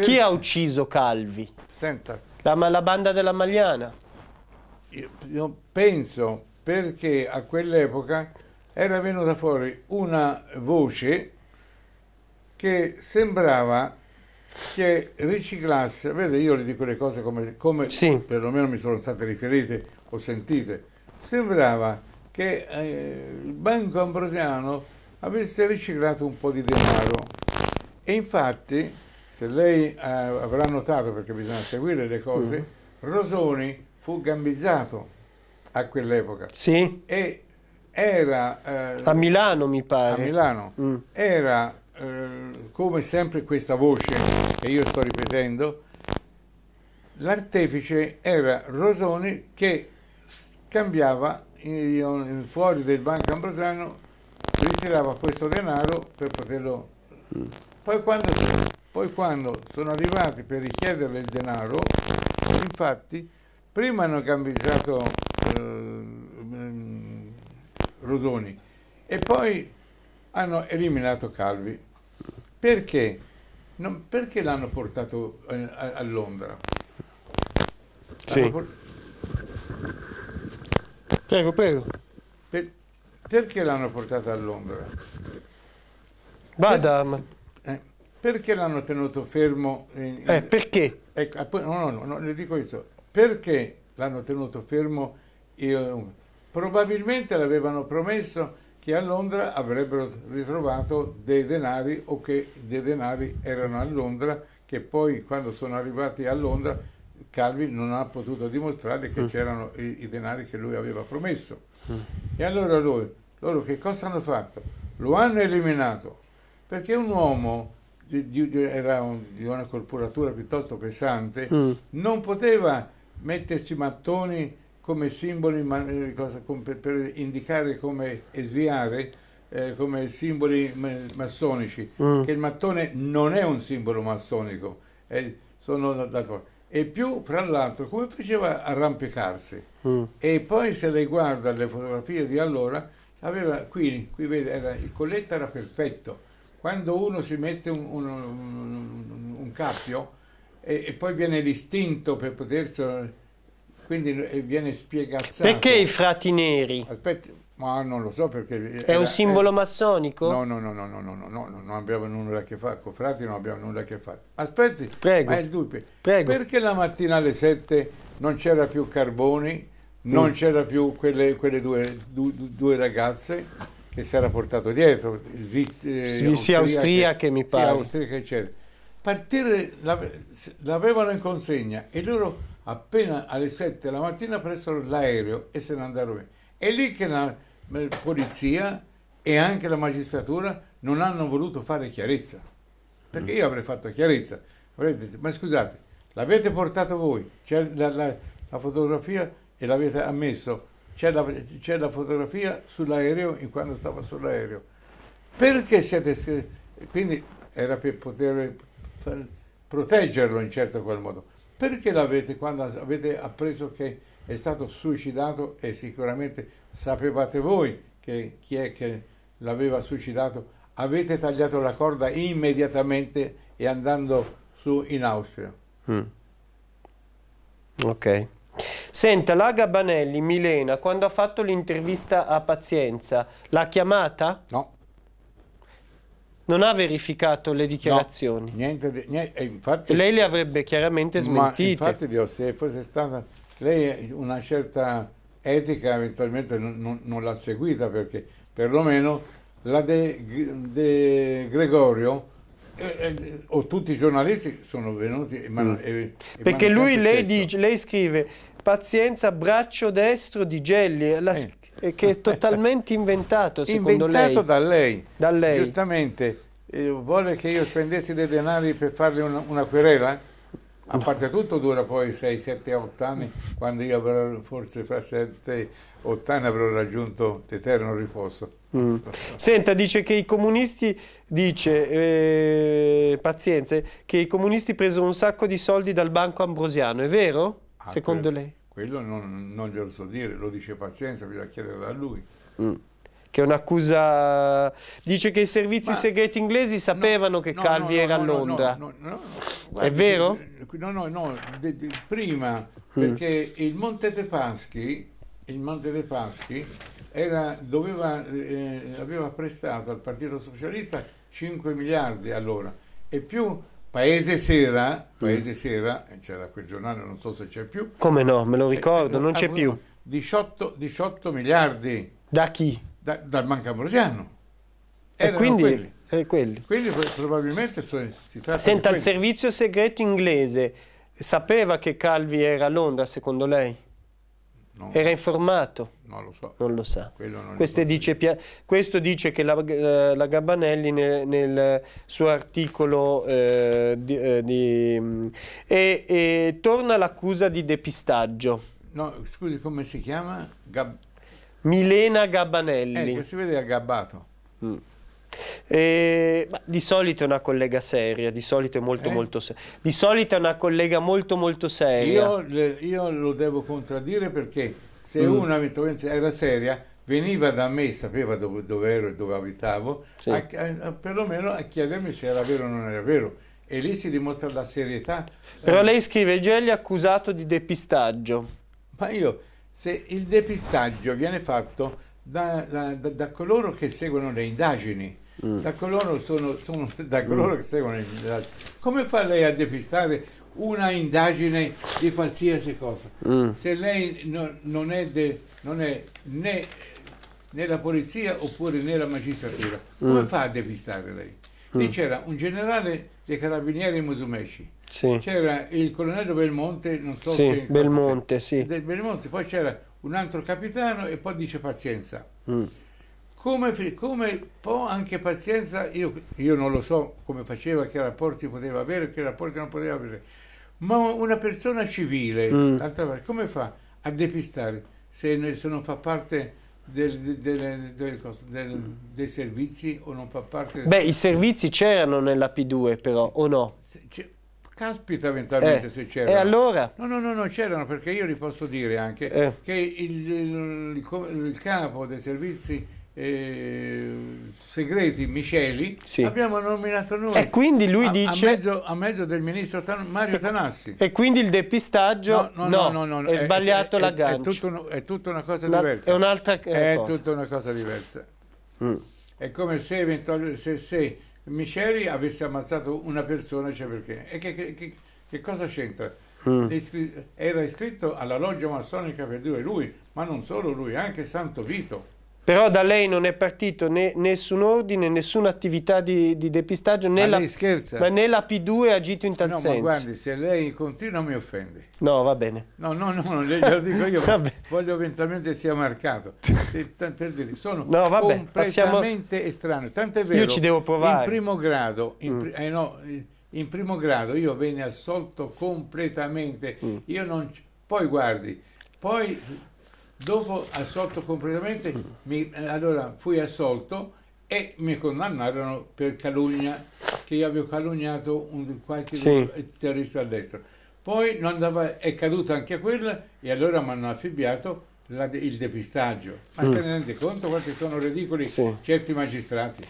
Perché? Chi ha ucciso Calvi? Senta. La, la banda della Magliana. Io, io penso perché a quell'epoca era venuta fuori una voce che sembrava che riciclasse, vede io le dico le cose come, come sì. perlomeno mi sono state riferite o sentite, sembrava che eh, il Banco Ambrosiano avesse riciclato un po' di denaro e infatti se lei eh, avrà notato, perché bisogna seguire le cose, mm. Rosoni fu gambizzato a quell'epoca. Sì. E era... Eh, a Milano, mi pare. A Milano. Mm. Era, eh, come sempre questa voce che io sto ripetendo, l'artefice era Rosoni che cambiava in, fuori del Banco Ambrosiano, ritirava questo denaro per poterlo... Mm. Poi quando poi quando sono arrivati per richiederle il denaro, infatti, prima hanno cambiato eh, mm, Rodoni e poi hanno eliminato Calvi. Perché? Non, perché l'hanno portato a, eh, a, a Londra? Sì. Por- prego, prego. Per- perché l'hanno portato a Londra? Vada. Per- perché l'hanno tenuto fermo? In, in... Eh, perché? Ecco, ah, no, no, no, le dico questo. Perché l'hanno tenuto fermo? Io, eh, probabilmente l'avevano promesso che a Londra avrebbero ritrovato dei denari o che dei denari erano a Londra, che poi quando sono arrivati a Londra Calvi non ha potuto dimostrare che mm. c'erano i, i, denari che lui aveva promesso. Mm. E allora lui, loro che cosa hanno fatto? Lo hanno eliminato, perché un uomo di, di, era un, di una corporatura piuttosto pesante, mm. non poteva metterci mattoni come simboli ma, eh, cosa, com, per, per, indicare come sviare eh, come simboli massonici, mm. che il mattone non è un simbolo massonico, eh, sono d'accordo. E più, fra l'altro, come faceva a arrampicarsi? Mm. E poi se lei guarda le fotografie di allora, aveva qui, qui vede, era, il colletto era perfetto, quando uno si mette un, un, un, un cappio e, e, poi viene l'istinto per potersi... quindi viene spiegazzato. Perché i frati neri? Aspetta, ma non lo so perché... È era, un simbolo era... massonico? No, no, no, no, no, no, no, no, non abbiamo nulla a che fare, con frati non abbiamo nulla a che fare. Aspetti, Prego. ma è il dubbio. Prego. Perché la mattina alle 7 non c'era più Carboni, non mm. c'era più quelle, quelle due, due, due ragazze? che si era portato dietro, il vice, eh, sì, sia austriache mi pare. Sia austriache, eccetera. Partire l'avevano in consegna e loro appena alle 7 della mattina presero l'aereo e se ne andarono via. È lì che la eh, polizia e anche la magistratura non hanno voluto fare chiarezza. Perché io avrei fatto chiarezza, avrei detto, ma scusate, l'avete portato voi, cioè, la, la, la fotografia e l'avete ammesso, c'è la, c'è la fotografia sull'aereo in quando stava sull'aereo. Perché siete Quindi era per poter per proteggerlo in certo qual modo. Perché l'avete quando avete appreso che è stato suicidato e sicuramente sapevate voi che chi è che l'aveva suicidato, avete tagliato la corda immediatamente e andando su in Austria. Mm. Ok. Senta, la Gabanelli, Milena, quando ha fatto l'intervista a Pazienza, l'ha chiamata? No. Non ha verificato le dichiarazioni? No, niente, di, niente eh, infatti, Lei le avrebbe chiaramente smentite. Ma infatti, Dio, se fosse stata lei una certa etica eventualmente non, non l'ha seguita perché perlomeno la De, De Gregorio eh, eh, o tutti i giornalisti sono venuti e man, mm. e, e perché lui lei, dice, lei scrive Pazienza, braccio destro di Gelli, eh, la, eh. eh. che è totalmente inventato secondo inventato lei. Inventato da lei. Da lei. Giustamente, eh, vuole che io spendessi dei denari per farle una, una querela? A parte tutto dura poi 6, 7, 8 anni, quando io avrò, forse fra 7, 8 anni avrò raggiunto l'eterno riposo. Mm. Senta, dice che i comunisti, dice, eh, pazienze, che i comunisti presero un sacco di soldi dal Banco Ambrosiano, è vero? secondo quello, lei? Quello non, non, glielo so dire, lo dice Pazienza, bisogna chiederlo a lui. Mm. Che è un'accusa... Dice che i servizi Ma... segreti inglesi sapevano no, che no, Calvi no, era a Londra. Guarda, è vero? No, no, no. De, de, prima, mm. perché il Monte dei Paschi, il Monte dei Paschi era, doveva, eh, aveva prestato al Partito Socialista 5 miliardi allora e più Paese Sera, mm. Paese Sera, c'era quel giornale, non so se c'è più. Come no, me lo eh, ricordo, eh, non c'è più. 18, 18, miliardi. Da chi? Da, dal Banca Ambrosiano. Erano e quindi... Quelli. Eh, quelli. Quindi probabilmente so, si tratta Senta, il servizio segreto inglese sapeva che Calvi era a Londra, secondo lei? No. Era informato? Non lo so. Non lo sa. Non dice, questo dice che la, eh, la Gabanelli nel, nel, suo articolo eh, di, eh, di, mm, e, e torna l'accusa di depistaggio. No, scusi, come si chiama? Gab Milena Gabanelli. Eh, si vede a Gabbato. Mm. E, di solito è una collega seria, di solito è molto eh? molto seria. Di solito è una collega molto molto seria. Io, io lo devo contraddire perché se mm. una era seria veniva da me, sapeva dove, dove ero e dove abitavo, sì. a, a, perlomeno a chiedermi se era vero o non era vero. E lì si dimostra la serietà. Però lei scrive Gelli accusato di depistaggio. Ma io, se il depistaggio viene fatto da, da, da, da coloro che seguono le indagini, mm. da, coloro, sono, sono, da coloro mm. che seguono il militare. Come fa lei a depistare una indagine di qualsiasi cosa? Mm. Se lei no, non, è de, non è né nella polizia oppure nella magistratura, come mm. fa a depistare lei? Mm. Lì c'era un generale dei carabinieri Musumeci, sì. c'era il colonnello Belmonte, non so sì, che, Belmonte, sì. Belmonte, poi c'era un altro capitano e poi dice pazienza. Mm come, come può anche Pazienza, io, io, non lo so come faceva, che rapporti poteva avere, che rapporti non poteva avere, ma una persona civile, mm. come fa a depistare se, se non fa parte del, del, del, mm. dei servizi o non fa parte... Beh, i servizi c'erano nella P2 però, o no? Caspita eventualmente eh, se c'erano. E allora? No, no, no, non c'erano perché io gli posso dire anche eh. che il, il, il, il capo dei servizi eh, segreti Miceli sì. abbiamo nominato noi e quindi lui a, dice a mezzo, a mezzo, del ministro Tan Mario Tanassi e quindi il depistaggio no, no, no, no, no è, è sbagliato la l'aggancio è, tutto, è tutta una cosa una, diversa è un'altra è cosa. tutta una cosa diversa mm. è come se, se, se, Miceli avesse ammazzato una persona cioè perché e che, che, che, che cosa c'entra Mm. Era iscritto alla loggia massonica per due lui, ma non solo lui, anche Santo Vito. Però da lei non è partito né, nessun ordine, nessuna attività di, di depistaggio, né la, ma né la P2 ha agito in tal no, senso. No, guardi, se lei continua mi offende. No, va bene. No, no, no, non le, dico io, voglio eventualmente sia marcato. Per, dire, sono no, vabbè, completamente passiamo... estraneo. Tant'è vero, io ci devo provare. In primo grado, in, mm. eh, no, in primo grado io venne assolto completamente. Mm. Io non... Poi guardi, poi dopo assolto completamente, mi, eh, allora fui assolto e mi condannarono per calunnia, che io avevo calunniato un, qualche sì. terrorista a destra. Poi andava, è caduta anche quella e allora mi hanno affibbiato la, il depistaggio. Ma mm. se ne rende conto quanti sono ridicoli sì. certi magistrati?